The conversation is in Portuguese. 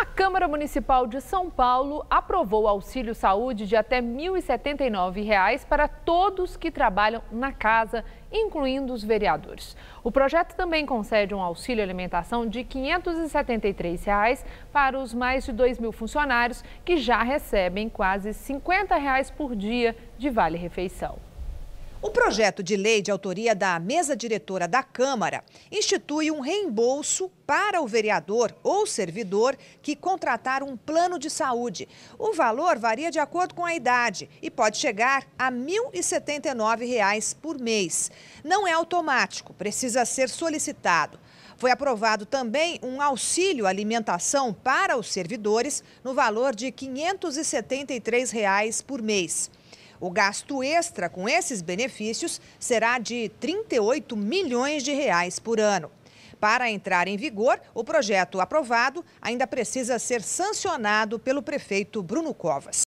A Câmara Municipal de São Paulo aprovou auxílio saúde de até R$ 1.079 para todos que trabalham na casa, incluindo os vereadores. O projeto também concede um auxílio alimentação de R$ 573 reais para os mais de 2 mil funcionários que já recebem quase R$ 50 reais por dia de vale-refeição. O projeto de lei de autoria da mesa diretora da Câmara institui um reembolso para o vereador ou servidor que contratar um plano de saúde. O valor varia de acordo com a idade e pode chegar a R$ 1.079 por mês. Não é automático, precisa ser solicitado. Foi aprovado também um auxílio alimentação para os servidores no valor de R$ 573 reais por mês. O gasto extra com esses benefícios será de 38 milhões de reais por ano. Para entrar em vigor, o projeto aprovado ainda precisa ser sancionado pelo prefeito Bruno Covas.